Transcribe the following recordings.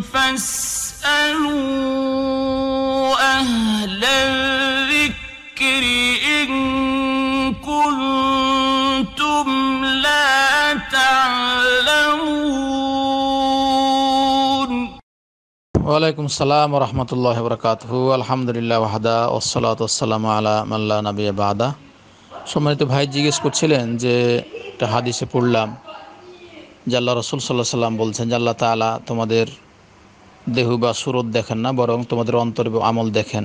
فاسألوا أهل الذكر إن كنتم لا تعلمون وعليكم السلام ورحمة الله وبركاته الحمد لله وحده والصلاة والسلام على من لا نبي بعده সম্মানিত ভাই জিজ্ঞেস করছিলেন যে একটা হাদিসে পড়লাম যে আল্লাহ রসুল সাল্লাহ সাল্লাম বলছেন যে আল্লাহ তালা তোমাদের দেহ বা সুরত দেখেন না বরং তোমাদের অন্তর আমল দেখেন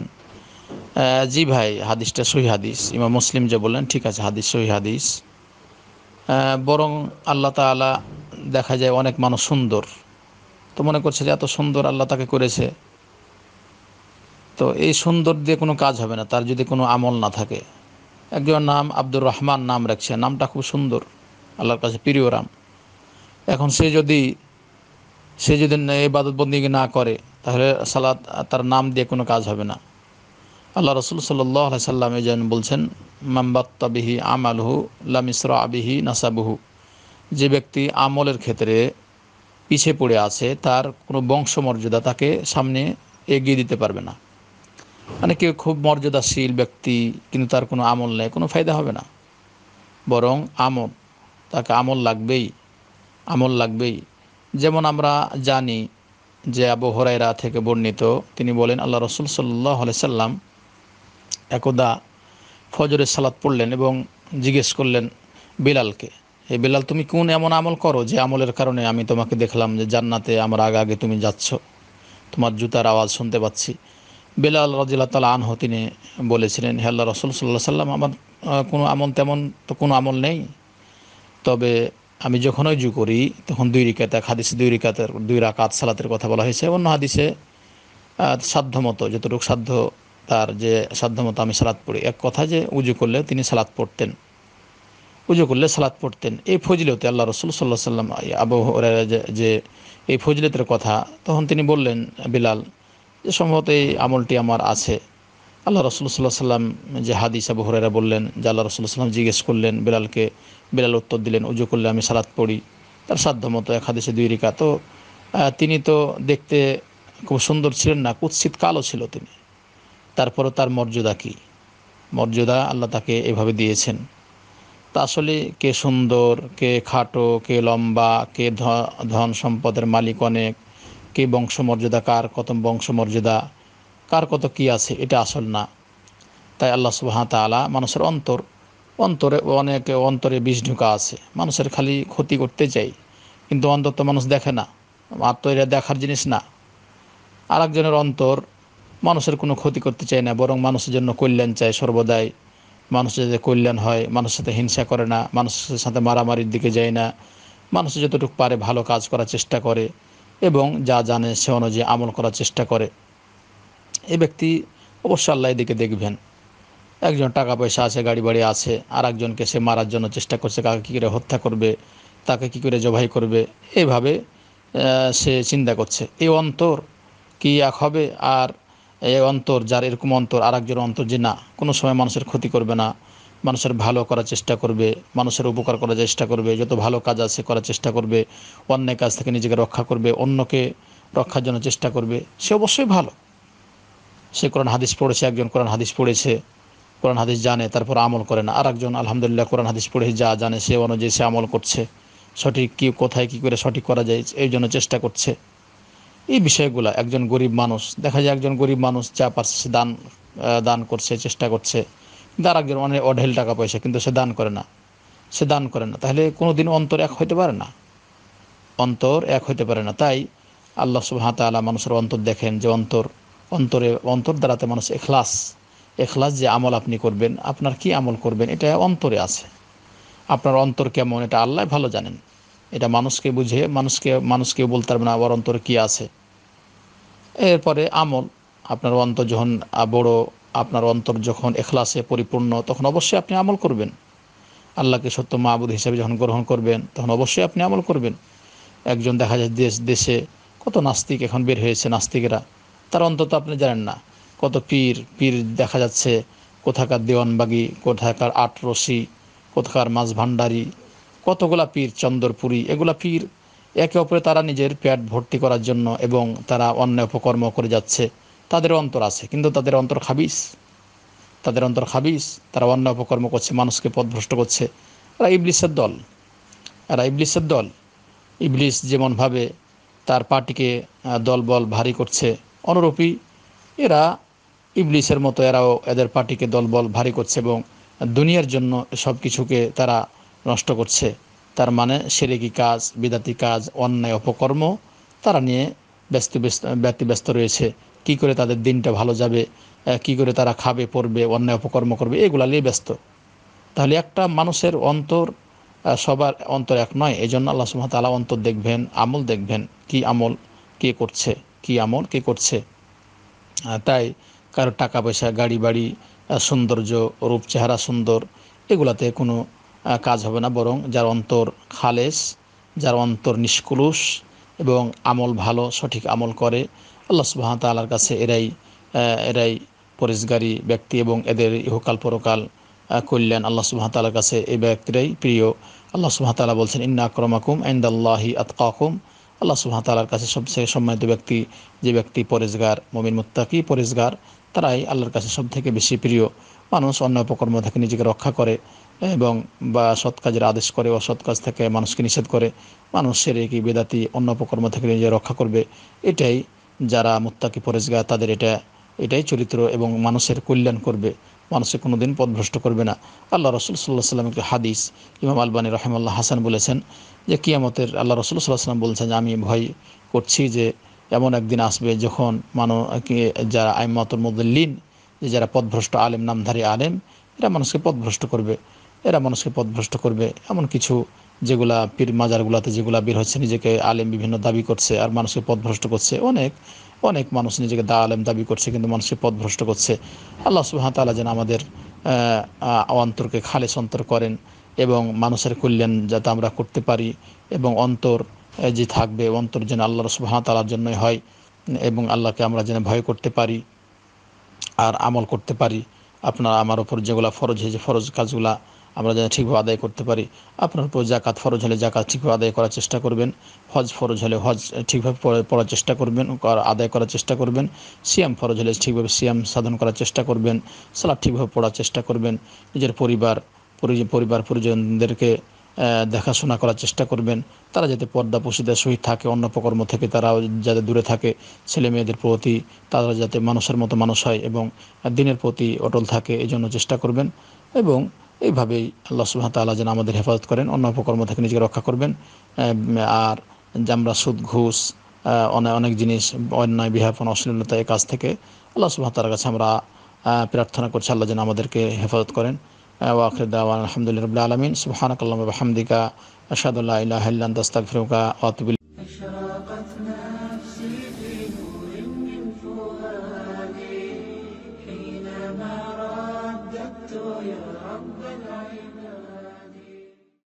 জি ভাই হাদিসটা সহি হাদিস ইমা মুসলিম যে বললেন ঠিক আছে হাদিস সহি হাদিস বরং আল্লাহ তালা দেখা যায় অনেক মানুষ সুন্দর তো মনে করছে যে এত সুন্দর আল্লাহ তাকে করেছে তো এই সুন্দর দিয়ে কোনো কাজ হবে না তার যদি কোনো আমল না থাকে একজন নাম আব্দুর রহমান নাম রাখছে নামটা খুব সুন্দর আল্লাহর কাছে প্রিয় রাম এখন সে যদি সে যদি ইবাদত বন্দী না করে তাহলে সালাত তার নাম দিয়ে কোনো কাজ হবে না আল্লাহ রসুল সাল্লাহ সাল্লাম যেন বলছেন মাম্বাত্তাবিহি আমালহু লামিসরা আবিহি নাসাবুহু যে ব্যক্তি আমলের ক্ষেত্রে পিছিয়ে পড়ে আছে তার কোনো বংশমর্যাদা তাকে সামনে এগিয়ে দিতে পারবে না মানে কেউ খুব মর্যাদাশীল ব্যক্তি কিন্তু তার কোনো আমল নেই কোনো ফায়দা হবে না বরং আমল তাকে আমল লাগবেই আমল লাগবেই যেমন আমরা জানি যে আবু হরাইরা থেকে বর্ণিত তিনি বলেন আল্লাহ রসুল সাল্লাহ সাল্লাম একদা ফজরের সালাত পড়লেন এবং জিজ্ঞেস করলেন বিলালকে এই বিলাল তুমি কোন এমন আমল করো যে আমলের কারণে আমি তোমাকে দেখলাম যে জান্নাতে আমার আগে আগে তুমি যাচ্ছ তোমার জুতার আওয়াজ শুনতে পাচ্ছি বেলাল রাজিল্লা তালা আনহ তিনি বলেছিলেন হে আল্লাহ রসুল সাল্লাহ সাল্লাম আমার কোনো আমল তেমন তো কোনো আমল নেই তবে আমি যখন অজু করি তখন দুই রিকাত এক হাদিসে দুই রিকাতের দুই রাকাত সালাতের কথা বলা হয়েছে অন্য হাদিসে সাধ্যমতো যতটুকু সাধ্য তার যে সাধ্যমতো আমি সালাদ পড়ি এক কথা যে উজু করলে তিনি সালাদ পড়তেন উজু করলে সালাদ পড়তেন এই ফজিলতে আল্লাহ রসুল সাল্লাহ সাল্লাম আবু যে এই ফজিলতের কথা তখন তিনি বললেন বিলাল যে সম্ভবত এই আমলটি আমার আছে আল্লাহ রসুল সাল্লাহ সাল্লাম যে হাদিস আবু হরেরা বললেন যে আল্লাহ রসুল্লাহ সাল্লাম জিজ্ঞেস করলেন বিলালকে বিলাল উত্তর দিলেন উজু করলে আমি সালাত পড়ি তার মতো এক হাদিসে দুই রিকা তো তিনি তো দেখতে খুব সুন্দর ছিলেন না কুৎসিত কালো ছিল তিনি তারপরও তার মর্যাদা কি মর্যাদা আল্লাহ তাকে এভাবে দিয়েছেন তা আসলে কে সুন্দর কে খাটো কে লম্বা কে ধন সম্পদের মালিক অনেক কে বংশমর্যাদা কার কত বংশমর্যাদা কার কত কি আছে এটা আসল না তাই আল্লাহ সুবাহ তালা মানুষের অন্তর অন্তরে অনেকে অন্তরে বিষ ঢুকা আছে মানুষের খালি ক্ষতি করতে চাই কিন্তু অন্তর তো মানুষ দেখে না আর তো এটা দেখার জিনিস না আর একজনের অন্তর মানুষের কোনো ক্ষতি করতে চায় না বরং মানুষের জন্য কল্যাণ চায় সর্বদাই মানুষের যাতে কল্যাণ হয় মানুষের সাথে হিংসা করে না মানুষের সাথে মারামারির দিকে যায় না মানুষের যতটুকু পারে ভালো কাজ করার চেষ্টা করে এবং যা জানে সে অনুযায়ী আমল করার চেষ্টা করে এ ব্যক্তি অবশ্য আল্লাহ এদিকে দেখবেন একজন টাকা পয়সা আছে গাড়ি বাড়ি আছে আর একজনকে সে মারার জন্য চেষ্টা করছে কাকে কী করে হত্যা করবে তাকে কী করে জবাই করবে এইভাবে সে চিন্তা করছে এই অন্তর কি এক হবে আর এই অন্তর যার এরকম অন্তর আর একজন অন্তর যে না কোনো সময় মানুষের ক্ষতি করবে না মানুষের ভালো করার চেষ্টা করবে মানুষের উপকার করার চেষ্টা করবে যত ভালো কাজ আছে করার চেষ্টা করবে অন্যের কাজ থেকে নিজেকে রক্ষা করবে অন্যকে রক্ষার জন্য চেষ্টা করবে সে অবশ্যই ভালো সে কোরআন হাদিস পড়েছে একজন কোরআন হাদিস পড়েছে কোরআন হাদিস জানে তারপর আমল করে না আর একজন আলহামদুলিল্লাহ কোরআন হাদিস পড়ে যা জানে সে অনুযায়ী সে আমল করছে সঠিক কি কোথায় কি করে সঠিক করা যায় এই জন্য চেষ্টা করছে এই বিষয়গুলো একজন গরিব মানুষ দেখা যায় একজন গরিব মানুষ যা পারছে সে দান দান করছে চেষ্টা করছে কিন্তু আর একজন অনেক অঢেল টাকা পয়সা কিন্তু সে দান করে না সে দান করে না তাহলে কোনো দিন অন্তর এক হইতে পারে না অন্তর এক হইতে পারে না তাই আল্লাহ সুহাত আলা মানুষের অন্তর দেখেন যে অন্তর অন্তরে অন্তর দ্বারাতে মানুষ এখলাস এখলাস যে আমল আপনি করবেন আপনার কি আমল করবেন এটা অন্তরে আছে আপনার অন্তর কেমন এটা আল্লাহ ভালো জানেন এটা মানুষকে বুঝে মানুষকে মানুষকে বলতে পারবে না আবার অন্তরে কী আছে এরপরে আমল আপনার অন্তর যখন বড় আপনার অন্তর যখন এখলাসে পরিপূর্ণ তখন অবশ্যই আপনি আমল করবেন আল্লাহকে সত্য মাহবুদ হিসেবে যখন গ্রহণ করবেন তখন অবশ্যই আপনি আমল করবেন একজন দেখা যায় দেশ দেশে কত নাস্তিক এখন বের হয়েছে নাস্তিকেরা তার অন্তত আপনি জানেন না কত পীর পীর দেখা যাচ্ছে কোথাকার দেওয়ানবাগি কোথাকার আটরসি কোথাকার মাছ ভাণ্ডারি কতগুলা পীর চন্দরপুরি এগুলা পীর একে অপরে তারা নিজের পেট ভর্তি করার জন্য এবং তারা অন্য উপকর্ম করে যাচ্ছে তাদের অন্তর আছে কিন্তু তাদের অন্তর খাবিস তাদের অন্তর খাবিস তারা অন্য অপকর্ম করছে মানুষকে পথভ্রষ্ট করছে এরা ইবলিসের দল এরা ইবলিসের দল ইবলিস যেমনভাবে তার পার্টিকে দলবল ভারী করছে অনুরূপী এরা ইবলিসের মতো এরাও এদের পার্টিকে দলবল ভারী করছে এবং দুনিয়ার জন্য সব কিছুকে তারা নষ্ট করছে তার মানে সেরেকি কাজ বিদাতি কাজ অন্যায় অপকর্ম তারা নিয়ে ব্যস্ত ব্যস্ত ব্যস্ত রয়েছে কি করে তাদের দিনটা ভালো যাবে কি করে তারা খাবে পড়বে অন্যায় অপকর্ম করবে এগুলা নিয়ে ব্যস্ত তাহলে একটা মানুষের অন্তর সবার অন্তর এক নয় এই জন্য আল্লাহ আলা অন্তর দেখবেন আমল দেখবেন কি আমল কে করছে কি আমল কে করছে তাই কারো টাকা পয়সা গাড়ি বাড়ি সৌন্দর্য রূপ চেহারা সুন্দর এগুলাতে কোনো কাজ হবে না বরং যার অন্তর খালেস যার অন্তর নিষ্কুলুষ এবং আমল ভালো সঠিক আমল করে আল্লাহ সুবাহতালার কাছে এরাই এরাই পরিষ্কারী ব্যক্তি এবং এদের ইহকাল পরকাল কল্যাণ আল্লাহ সুবাহতালার কাছে এই ব্যক্তিরাই প্রিয় আল্লাহ তালা বলছেন ইন্না আক্রমাকুম আইন্দাল্লাহি আতকাকুম আল্লাহ সুবাহ তালার কাছে সবচেয়ে সম্মানিত ব্যক্তি যে ব্যক্তি পরেজগার মমিন মুত্তাকি পরেজগার তারাই আল্লাহর কাছে সব থেকে বেশি প্রিয় মানুষ অন্য অপকর্ম থেকে নিজেকে রক্ষা করে এবং বা সৎ কাজের আদেশ করে অসৎ কাজ থেকে মানুষকে নিষেধ করে মানুষ সেরে কি বেদাতি অন্য অপকর্ম থেকে নিজে রক্ষা করবে এটাই যারা মুত্তাকি পরেজগার তাদের এটা এটাই চরিত্র এবং মানুষের কল্যাণ করবে মানুষের কোনো দিন পদভ্রষ্ট করবে না আল্লাহ রসুল সাল্লাহ সাল্লাম একটি হাদিস ইমাম আলবানী রহমাল্লাহ হাসান বলেছেন যে কিয়ামতের আল্লাহ রসুল সাল্লাহ সাল্লাম বলছেন যে আমি ভয় করছি যে এমন একদিন আসবে যখন মানু যারা আইমাতুল মদুল্লিন যে যারা পদভ্রষ্ট আলেম নামধারী আলেম এরা মানুষকে পদভ্রষ্ট করবে এরা মানুষকে পদভ্রষ্ট করবে এমন কিছু যেগুলা পীর মাজারগুলাতে যেগুলা বের হচ্ছে নিজেকে আলেম বিভিন্ন দাবি করছে আর মানুষকে পথভ্রষ্ট করছে অনেক অনেক মানুষ নিজেকে দা আলেম দাবি করছে কিন্তু মানুষকে ভ্রষ্ট করছে আল্লাহ সুবাহ তালা যেন আমাদের অন্তরকে খালে অন্তর করেন এবং মানুষের কল্যাণ যাতে আমরা করতে পারি এবং অন্তর যে থাকবে অন্তর যেন আল্লাহ সুবাহ তালার জন্যই হয় এবং আল্লাহকে আমরা যেন ভয় করতে পারি আর আমল করতে পারি আপনারা আমার ওপর যেগুলো ফরজ হয়েছে ফরজ কাজগুলা আমরা যেন ঠিকভাবে আদায় করতে পারি আপনার উপর জাকাত ফরজ হলে জাকাত ঠিকভাবে আদায় করার চেষ্টা করবেন হজ ফরজ হলে হজ ঠিকভাবে পড়ার চেষ্টা করবেন আদায় করার চেষ্টা করবেন সিয়াম ফরজ হলে ঠিকভাবে সিয়াম সাধন করার চেষ্টা করবেন সালাদ ঠিকভাবে পড়ার চেষ্টা করবেন নিজের পরিবার পরিবার পরিজনদেরকে দেখাশোনা করার চেষ্টা করবেন তারা যাতে পর্দা পশুদের সহিত থাকে অন্য প্রকর্ম থেকে তারা যাতে দূরে থাকে ছেলে মেয়েদের প্রতি তারা যাতে মানুষের মতো মানুষ হয় এবং দিনের প্রতি অটল থাকে এই জন্য চেষ্টা করবেন এবং এইভাবেই আল্লাহ সুবাহ তাল্লাহ যেন আমাদের হেফাজত করেন অন্য অপকর্ম থেকে নিজেকে রক্ষা করবেন আর আমরা সুদ ঘুষ অনেক জিনিস অন্যায় বিহাপন অশ্লীলতা এই কাজ থেকে আল্লাহ সুবাহ কাছে আমরা প্রার্থনা করছি আল্লাহ যেন আমাদেরকে হেফাজত করেন ওয়াখির দাওয়ান আলহামদুলিল্লাহ রবিল্লা আলমিন সুবাহানকাল্লাম হামদিকা আসাদুল্লাহ ইলাহ ইল্লান দস্তাক ফিরুকা